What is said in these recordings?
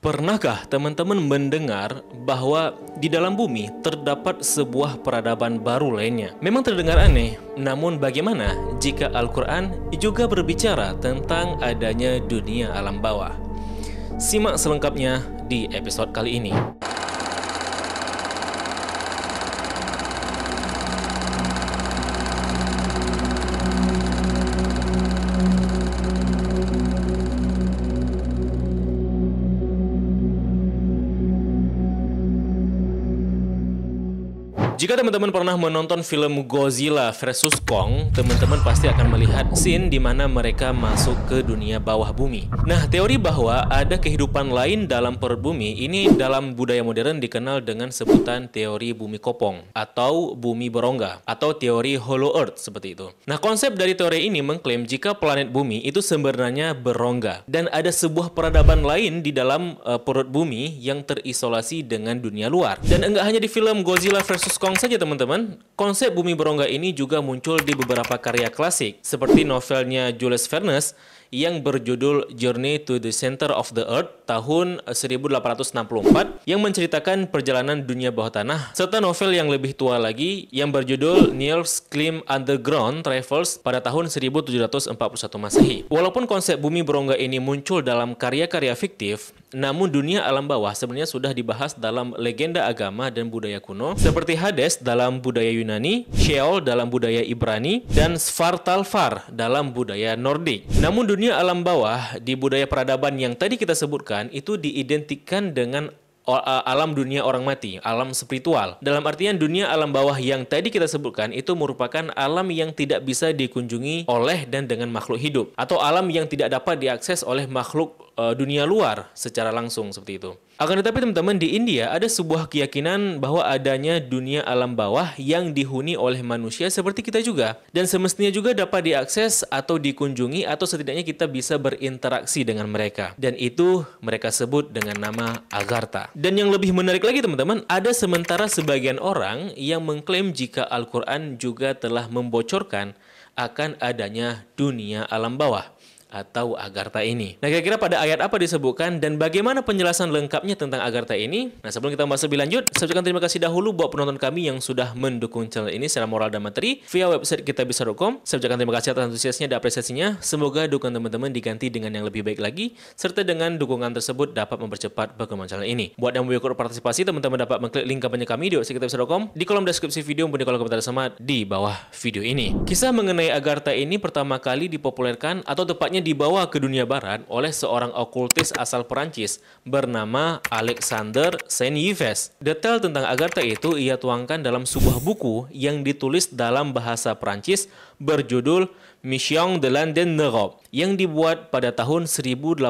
Pernahkah teman-teman mendengar bahwa di dalam bumi terdapat sebuah peradaban baru lainnya? Memang terdengar aneh, namun bagaimana jika Al-Quran juga berbicara tentang adanya dunia alam bawah? Simak selengkapnya di episode kali ini. Jika teman-teman pernah menonton film Godzilla versus Kong, teman-teman pasti akan melihat scene di mana mereka masuk ke dunia bawah bumi. Nah, teori bahwa ada kehidupan lain dalam perut bumi ini dalam budaya modern dikenal dengan sebutan teori bumi kopong atau bumi berongga atau teori hollow earth seperti itu. Nah, konsep dari teori ini mengklaim jika planet bumi itu sebenarnya berongga dan ada sebuah peradaban lain di dalam uh, perut bumi yang terisolasi dengan dunia luar. Dan enggak hanya di film Godzilla versus Kong Buang saja teman-teman, konsep bumi berongga ini juga muncul di beberapa karya klasik seperti novelnya Jules Verne yang berjudul Journey to the Center of the Earth tahun 1864 yang menceritakan perjalanan dunia bawah tanah serta novel yang lebih tua lagi yang berjudul Nils Klim Underground Travels pada tahun 1741 Masehi. Walaupun konsep bumi berongga ini muncul dalam karya-karya fiktif, namun dunia alam bawah sebenarnya sudah dibahas dalam legenda agama dan budaya kuno seperti Hades dalam budaya Yunani, Sheol dalam budaya Ibrani, dan Svartalfar dalam budaya Nordik. Namun dunia dunia alam bawah, di budaya peradaban yang tadi kita sebutkan, itu diidentikan dengan alam dunia orang mati, alam spiritual. Dalam artian dunia alam bawah yang tadi kita sebutkan itu merupakan alam yang tidak bisa dikunjungi oleh dan dengan makhluk hidup atau alam yang tidak dapat diakses oleh makhluk uh, dunia luar secara langsung seperti itu. Akan tetapi teman-teman di India ada sebuah keyakinan bahwa adanya dunia alam bawah yang dihuni oleh manusia seperti kita juga dan semestinya juga dapat diakses atau dikunjungi atau setidaknya kita bisa berinteraksi dengan mereka dan itu mereka sebut dengan nama Agartha. Dan yang lebih menarik lagi teman-teman, ada sementara sebagian orang yang mengklaim jika Al-Qur'an juga telah membocorkan akan adanya dunia alam bawah atau agartha ini. Nah, kira-kira pada ayat apa disebutkan dan bagaimana penjelasan lengkapnya tentang agartha ini? Nah, sebelum kita bahas lebih lanjut, saya ucapkan terima kasih dahulu buat penonton kami yang sudah mendukung channel ini secara moral dan materi via website kita bisa.com. Saya ucapkan terima kasih atas antusiasnya dan apresiasinya. Semoga dukungan teman-teman diganti dengan yang lebih baik lagi serta dengan dukungan tersebut dapat mempercepat perkembangan channel ini. Buat yang mau partisipasi, teman-teman dapat mengklik link kampanye kami di website kita bisa.com di kolom deskripsi video maupun di kolom komentar sama di bawah video ini. Kisah mengenai agartha ini pertama kali dipopulerkan atau tepatnya akhirnya dibawa ke dunia barat oleh seorang okultis asal Perancis bernama Alexander Saint-Yves. Detail tentang Agatha itu ia tuangkan dalam sebuah buku yang ditulis dalam bahasa Perancis berjudul Mission de London Europe yang dibuat pada tahun 1886.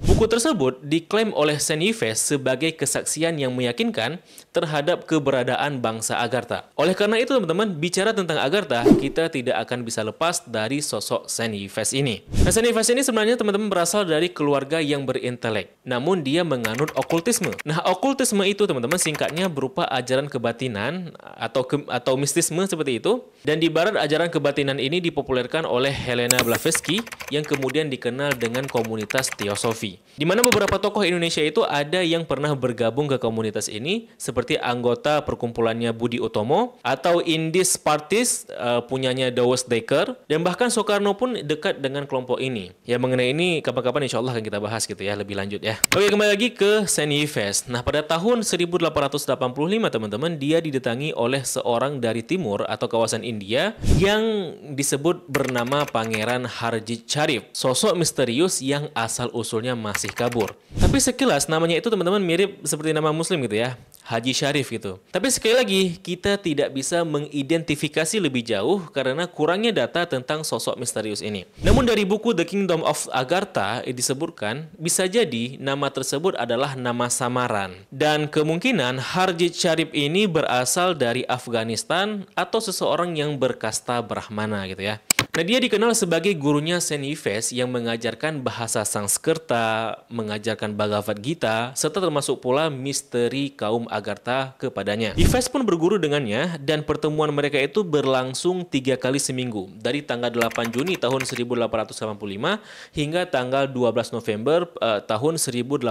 Buku tersebut diklaim oleh Yves sebagai kesaksian yang meyakinkan terhadap keberadaan bangsa Agartha. Oleh karena itu teman-teman, bicara tentang Agartha, kita tidak akan bisa lepas dari sosok Yves ini. Nah, Yves ini sebenarnya teman-teman berasal dari keluarga yang berintelek, namun dia menganut okultisme. Nah, okultisme itu teman-teman singkatnya berupa ajaran kebatinan atau ke, atau mistisme seperti itu. Dan di barat ajaran kebatinan ini ini dipopulerkan oleh Helena Blavatsky yang kemudian dikenal dengan komunitas teosofi di mana beberapa tokoh Indonesia itu ada yang pernah bergabung ke komunitas ini seperti anggota perkumpulannya Budi Utomo atau Indis Partis uh, punyanya Dawes Dekker dan bahkan Soekarno pun dekat dengan kelompok ini. Ya mengenai ini kapan-kapan insya Allah akan kita bahas gitu ya lebih lanjut ya. Oke kembali lagi ke Seni Fest. Nah pada tahun 1885 teman-teman dia didatangi oleh seorang dari timur atau kawasan India yang disebut bernama Pangeran Harjit Sharif. Sosok misterius yang asal usulnya masih masih kabur. Tapi sekilas namanya itu teman-teman mirip seperti nama muslim gitu ya. Haji Syarif gitu. Tapi sekali lagi, kita tidak bisa mengidentifikasi lebih jauh karena kurangnya data tentang sosok misterius ini. Namun dari buku The Kingdom of Agartha eh, disebutkan, bisa jadi nama tersebut adalah nama samaran. Dan kemungkinan Haji Syarif ini berasal dari Afghanistan atau seseorang yang berkasta Brahmana gitu ya. Nah, dia dikenal sebagai gurunya Senives yang mengajarkan bahasa Sanskerta, mengajarkan Bhagavad Gita, serta termasuk pula misteri kaum Agartha kepadanya. Ives pun berguru dengannya dan pertemuan mereka itu berlangsung tiga kali seminggu, dari tanggal 8 Juni tahun 1885 hingga tanggal 12 November uh, tahun 1886.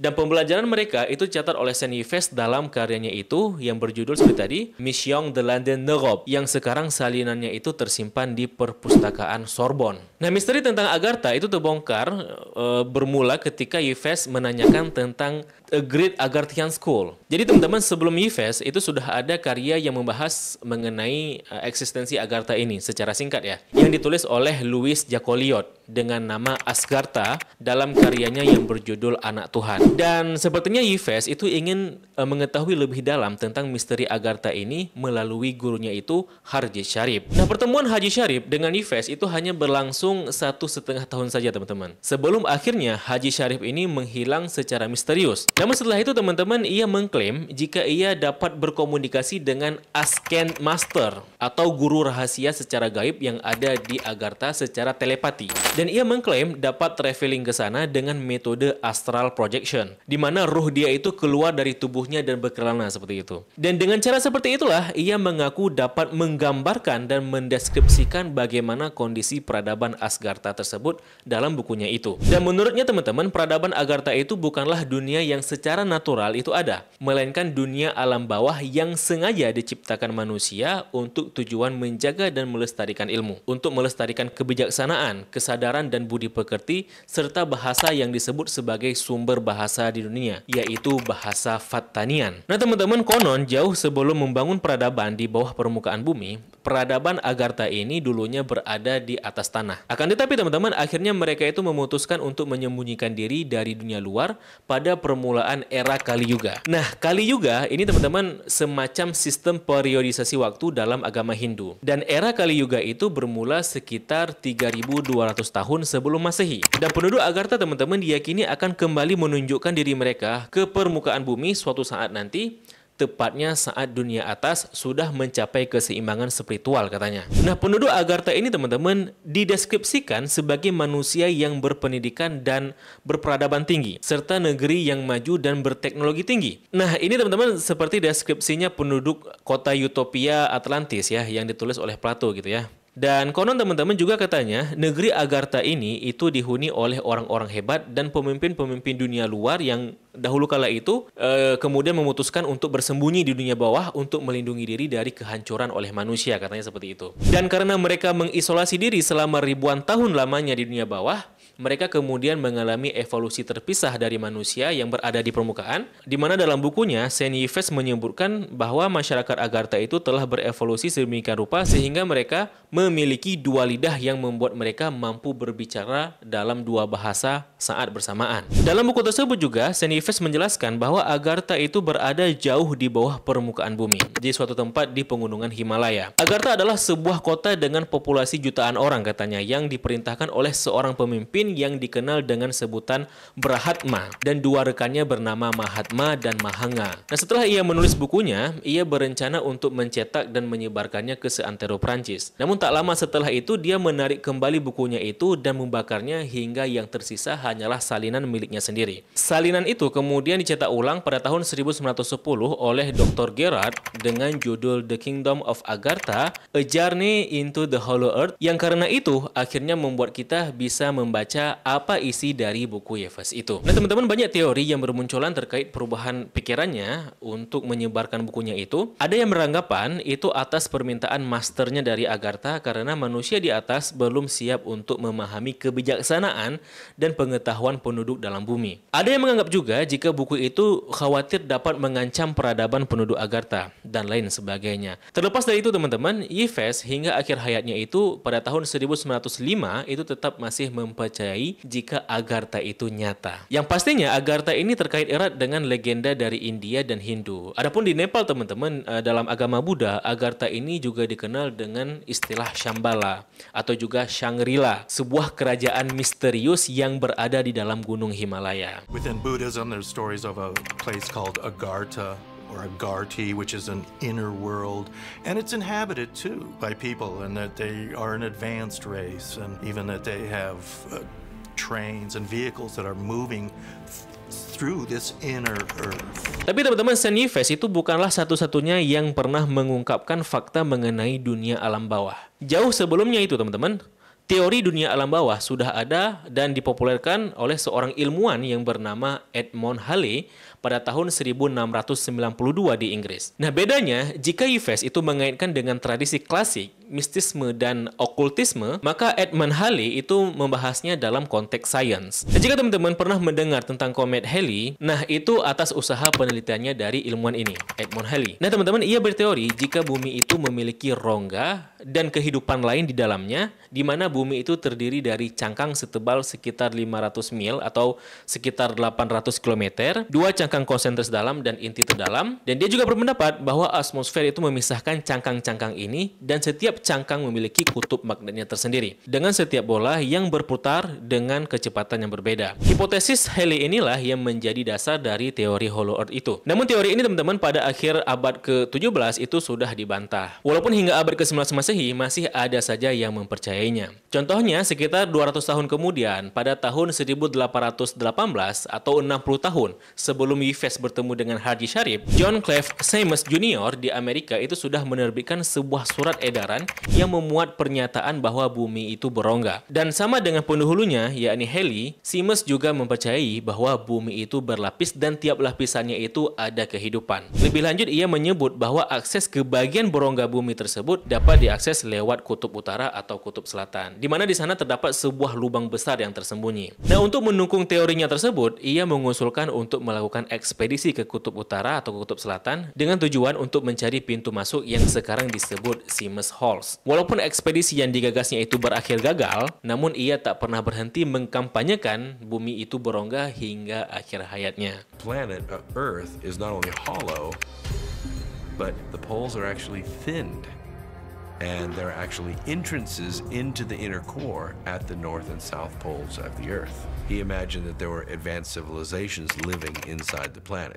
Dan pembelajaran mereka itu dicatat oleh Senives dalam karyanya itu yang berjudul seperti tadi, Mission de London Europe, yang sekarang salinannya itu tersisa tersimpan di perpustakaan Sorbon. Nah, misteri tentang Agartha itu terbongkar e, bermula ketika Yves menanyakan tentang A Great Agarthian School. Jadi teman-teman sebelum Yves itu sudah ada karya yang membahas mengenai uh, eksistensi Agartha ini secara singkat ya. Yang ditulis oleh Louis Jacoliot dengan nama Asgartha dalam karyanya yang berjudul Anak Tuhan. Dan sepertinya Yves itu ingin uh, mengetahui lebih dalam tentang misteri Agartha ini melalui gurunya itu Harji Syarif. Nah pertemuan Haji Syarif dengan Yves itu hanya berlangsung satu setengah tahun saja teman-teman. Sebelum akhirnya Haji Syarif ini menghilang secara misterius namun setelah itu teman-teman ia mengklaim jika ia dapat berkomunikasi dengan Asken Master atau guru rahasia secara gaib yang ada di Agartha secara telepati. Dan ia mengklaim dapat traveling ke sana dengan metode astral projection di mana ruh dia itu keluar dari tubuhnya dan berkelana seperti itu. Dan dengan cara seperti itulah ia mengaku dapat menggambarkan dan mendeskripsikan bagaimana kondisi peradaban Asgartha tersebut dalam bukunya itu. Dan menurutnya teman-teman peradaban Agartha itu bukanlah dunia yang secara natural itu ada, melainkan dunia alam bawah yang sengaja diciptakan manusia untuk tujuan menjaga dan melestarikan ilmu, untuk melestarikan kebijaksanaan, kesadaran dan budi pekerti serta bahasa yang disebut sebagai sumber bahasa di dunia, yaitu bahasa Fattanian. Nah, teman-teman, konon jauh sebelum membangun peradaban di bawah permukaan bumi, peradaban Agartha ini dulunya berada di atas tanah. Akan tetapi, teman-teman, akhirnya mereka itu memutuskan untuk menyembunyikan diri dari dunia luar pada permulaan permulaan era Kali Yuga. Nah, Kali Yuga ini teman-teman semacam sistem periodisasi waktu dalam agama Hindu. Dan era Kali Yuga itu bermula sekitar 3200 tahun sebelum Masehi. Dan penduduk Agartha teman-teman diyakini akan kembali menunjukkan diri mereka ke permukaan bumi suatu saat nanti tepatnya saat dunia atas sudah mencapai keseimbangan spiritual katanya. Nah, penduduk Agartha ini teman-teman dideskripsikan sebagai manusia yang berpendidikan dan berperadaban tinggi, serta negeri yang maju dan berteknologi tinggi. Nah, ini teman-teman seperti deskripsinya penduduk kota Utopia Atlantis ya, yang ditulis oleh Plato gitu ya. Dan konon teman-teman juga katanya, negeri Agartha ini itu dihuni oleh orang-orang hebat dan pemimpin-pemimpin dunia luar yang dahulu kala itu e, kemudian memutuskan untuk bersembunyi di dunia bawah untuk melindungi diri dari kehancuran oleh manusia, katanya seperti itu. Dan karena mereka mengisolasi diri selama ribuan tahun lamanya di dunia bawah, mereka kemudian mengalami evolusi terpisah dari manusia yang berada di permukaan, di mana dalam bukunya, Saint Yves menyebutkan bahwa masyarakat Agartha itu telah berevolusi sedemikian rupa sehingga mereka memiliki dua lidah yang membuat mereka mampu berbicara dalam dua bahasa saat bersamaan. Dalam buku tersebut juga, Saint Yves menjelaskan bahwa Agartha itu berada jauh di bawah permukaan bumi, di suatu tempat di pegunungan Himalaya. Agartha adalah sebuah kota dengan populasi jutaan orang katanya yang diperintahkan oleh seorang pemimpin pemimpin yang dikenal dengan sebutan Brahatma dan dua rekannya bernama Mahatma dan Mahanga. Nah setelah ia menulis bukunya, ia berencana untuk mencetak dan menyebarkannya ke seantero Prancis. Namun tak lama setelah itu dia menarik kembali bukunya itu dan membakarnya hingga yang tersisa hanyalah salinan miliknya sendiri. Salinan itu kemudian dicetak ulang pada tahun 1910 oleh Dr. Gerard dengan judul The Kingdom of Agartha, A Journey into the Hollow Earth yang karena itu akhirnya membuat kita bisa membaca membaca apa isi dari buku Yves itu. Nah teman-teman banyak teori yang bermunculan terkait perubahan pikirannya untuk menyebarkan bukunya itu. Ada yang beranggapan itu atas permintaan masternya dari Agartha karena manusia di atas belum siap untuk memahami kebijaksanaan dan pengetahuan penduduk dalam bumi. Ada yang menganggap juga jika buku itu khawatir dapat mengancam peradaban penduduk Agartha dan lain sebagainya. Terlepas dari itu teman-teman, Yves hingga akhir hayatnya itu pada tahun 1905 itu tetap masih mempercayai dipercayai jika Agartha itu nyata. Yang pastinya Agartha ini terkait erat dengan legenda dari India dan Hindu. Adapun di Nepal teman-teman eh, dalam agama Buddha Agartha ini juga dikenal dengan istilah Shambhala atau juga Shangri-La, sebuah kerajaan misterius yang berada di dalam gunung Himalaya. Within Buddhism there's stories of a place called Agartha or a Garti, which is an inner world. And it's inhabited too by people, and that they are an advanced race, and even that they have uh, trains and vehicles that are moving through this inner earth. Tapi teman-teman, Senyves itu bukanlah satu-satunya yang pernah mengungkapkan fakta mengenai dunia alam bawah. Jauh sebelumnya itu, teman-teman, Teori dunia alam bawah sudah ada dan dipopulerkan oleh seorang ilmuwan yang bernama Edmond Halley pada tahun 1692 di Inggris. Nah bedanya, jika Yves itu mengaitkan dengan tradisi klasik, mistisme dan okultisme, maka Edmund Halley itu membahasnya dalam konteks sains. Jika teman-teman pernah mendengar tentang komet Halley, nah itu atas usaha penelitiannya dari ilmuwan ini, Edmund Halley. Nah teman-teman, ia berteori jika bumi itu memiliki rongga dan kehidupan lain di dalamnya, di mana bumi itu terdiri dari cangkang setebal sekitar 500 mil atau sekitar 800 km, dua cangkang konsentris dalam dan inti terdalam, dan dia juga berpendapat bahwa atmosfer itu memisahkan cangkang-cangkang ini dan setiap cangkang memiliki kutub magnetnya tersendiri, dengan setiap bola yang berputar dengan kecepatan yang berbeda. Hipotesis Heli inilah yang menjadi dasar dari teori Hollow Earth itu. Namun teori ini teman-teman pada akhir abad ke-17 itu sudah dibantah. Walaupun hingga abad ke-19 Masehi masih ada saja yang mempercayainya. Contohnya sekitar 200 tahun kemudian pada tahun 1818 atau 60 tahun sebelum Yves bertemu dengan Haji Sharif, John Cleve Seamus Jr. di Amerika itu sudah menerbitkan sebuah surat edaran yang memuat pernyataan bahwa bumi itu berongga. Dan sama dengan pendahulunya, yakni Heli, Simmons juga mempercayai bahwa bumi itu berlapis dan tiap lapisannya itu ada kehidupan. Lebih lanjut, ia menyebut bahwa akses ke bagian berongga bumi tersebut dapat diakses lewat kutub utara atau kutub selatan, di mana di sana terdapat sebuah lubang besar yang tersembunyi. Nah, untuk mendukung teorinya tersebut, ia mengusulkan untuk melakukan ekspedisi ke kutub utara atau kutub selatan dengan tujuan untuk mencari pintu masuk yang sekarang disebut Simmons Hall. Falls. Walaupun ekspedisi yang digagasnya itu berakhir gagal, namun ia tak pernah berhenti mengkampanyekan bumi itu berongga hingga akhir hayatnya. Planet Earth is not only hollow, but the poles are actually thinned and there are actually entrances into the inner core at the north and south poles of the Earth. He imagined that there were advanced civilizations living inside the planet.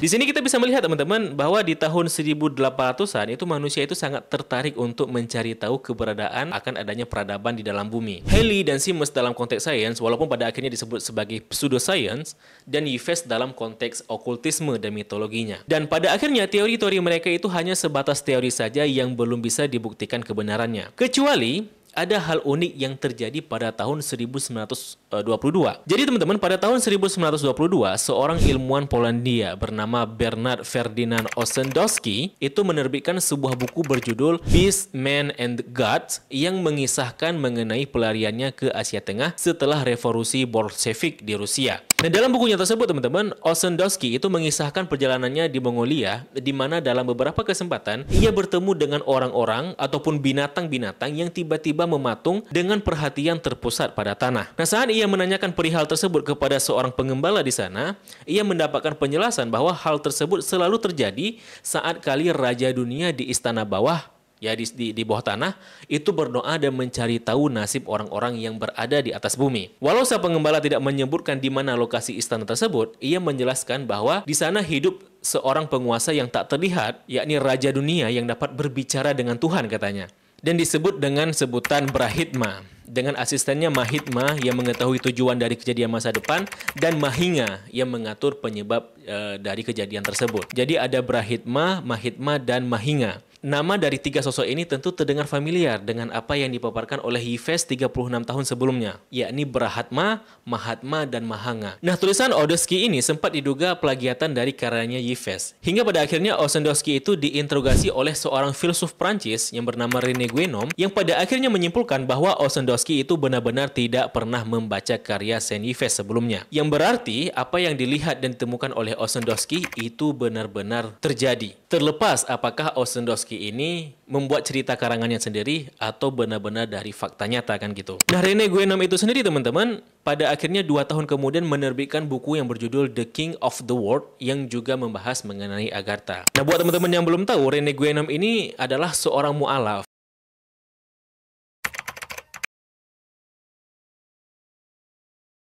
Di sini kita bisa melihat teman-teman bahwa di tahun 1800-an itu manusia itu sangat tertarik untuk mencari tahu keberadaan akan adanya peradaban di dalam bumi. Haley dan Simmons dalam konteks sains walaupun pada akhirnya disebut sebagai pseudoscience dan Yves dalam konteks okultisme dan mitologinya. Dan pada akhirnya teori-teori mereka itu hanya sebatas teori saja yang belum bisa di dibuktikan kebenarannya. Kecuali ada hal unik yang terjadi pada tahun 1922. Eh, Jadi teman-teman, pada tahun 1922, seorang ilmuwan Polandia bernama Bernard Ferdinand Ossendowski itu menerbitkan sebuah buku berjudul Beast, Man, and God yang mengisahkan mengenai pelariannya ke Asia Tengah setelah revolusi Bolshevik di Rusia. Nah, dalam bukunya tersebut, teman-teman, Osendowski itu mengisahkan perjalanannya di Mongolia, di mana dalam beberapa kesempatan ia bertemu dengan orang-orang ataupun binatang-binatang yang tiba-tiba mematung dengan perhatian terpusat pada tanah. Nah, saat ia menanyakan perihal tersebut kepada seorang pengembala di sana, ia mendapatkan penjelasan bahwa hal tersebut selalu terjadi saat kali raja dunia di istana bawah ya di, di, di bawah tanah itu berdoa dan mencari tahu nasib orang-orang yang berada di atas bumi. Walau sang pengembala tidak menyebutkan di mana lokasi istana tersebut, ia menjelaskan bahwa di sana hidup seorang penguasa yang tak terlihat, yakni raja dunia yang dapat berbicara dengan Tuhan katanya. Dan disebut dengan sebutan Brahitma dengan asistennya Mahitma yang mengetahui tujuan dari kejadian masa depan dan Mahinga yang mengatur penyebab e, dari kejadian tersebut. Jadi ada Brahitma, Mahitma dan Mahinga. Nama dari tiga sosok ini tentu terdengar familiar dengan apa yang dipaparkan oleh Yves 36 tahun sebelumnya, yakni Brahatma, Mahatma, dan Mahanga. Nah, tulisan Odeski ini sempat diduga plagiatan dari karyanya Yves. Hingga pada akhirnya Osendowski itu diinterogasi oleh seorang filsuf Prancis yang bernama René Guénon yang pada akhirnya menyimpulkan bahwa Osendowski itu benar-benar tidak pernah membaca karya Saint Yves sebelumnya. Yang berarti apa yang dilihat dan ditemukan oleh Osendowski itu benar-benar terjadi. Terlepas apakah Osendowski ini membuat cerita karangannya sendiri atau benar-benar dari fakta nyata kan gitu. Nah Rene Guenom itu sendiri teman-teman pada akhirnya dua tahun kemudian menerbitkan buku yang berjudul The King of the World yang juga membahas mengenai Agartha. Nah buat teman-teman yang belum tahu Rene Guenom ini adalah seorang mu'alaf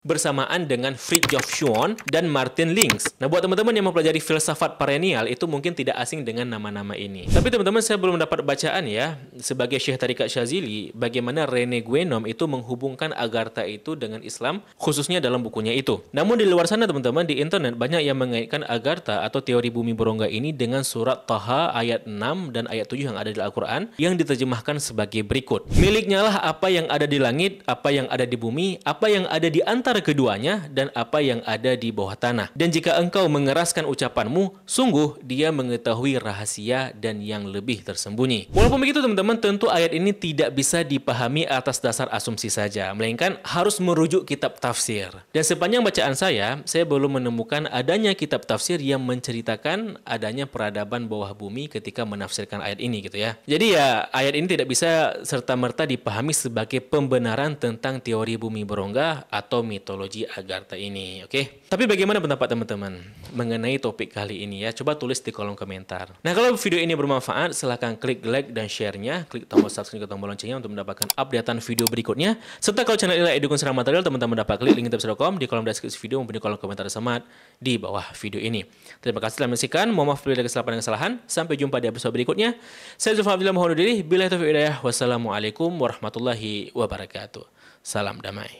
bersamaan dengan Fridtjof Schwann dan Martin Links. Nah, buat teman-teman yang mempelajari filsafat perennial itu mungkin tidak asing dengan nama-nama ini. Tapi teman-teman saya belum mendapat bacaan ya sebagai Syekh Tarikat Syazili bagaimana Rene Guenom itu menghubungkan Agartha itu dengan Islam khususnya dalam bukunya itu. Namun di luar sana teman-teman di internet banyak yang mengaitkan Agartha atau teori bumi berongga ini dengan surat Taha ayat 6 dan ayat 7 yang ada di Al-Qur'an yang diterjemahkan sebagai berikut. Miliknya lah apa yang ada di langit, apa yang ada di bumi, apa yang ada di antara antara keduanya dan apa yang ada di bawah tanah. Dan jika engkau mengeraskan ucapanmu, sungguh dia mengetahui rahasia dan yang lebih tersembunyi. Walaupun begitu teman-teman, tentu ayat ini tidak bisa dipahami atas dasar asumsi saja, melainkan harus merujuk kitab tafsir. Dan sepanjang bacaan saya, saya belum menemukan adanya kitab tafsir yang menceritakan adanya peradaban bawah bumi ketika menafsirkan ayat ini gitu ya. Jadi ya, ayat ini tidak bisa serta-merta dipahami sebagai pembenaran tentang teori bumi berongga atau mitos mitologi Agartha ini, oke? Okay? Tapi bagaimana pendapat teman-teman mengenai topik kali ini ya? Coba tulis di kolom komentar. Nah, kalau video ini bermanfaat, silahkan klik like dan share-nya, klik tombol subscribe ke tombol loncengnya untuk mendapatkan updatean video berikutnya. Serta kalau channel ini dukung secara material, teman-teman dapat klik link tabs.com di kolom deskripsi video maupun di kolom komentar semat di bawah video ini. Terima kasih telah menyaksikan. Mohon maaf bila ada kesalahan dan kesalahan. Sampai jumpa di episode berikutnya. Saya Zulfa Abdillah mohon diri. Bila itu Wassalamualaikum warahmatullahi wabarakatuh. Salam damai.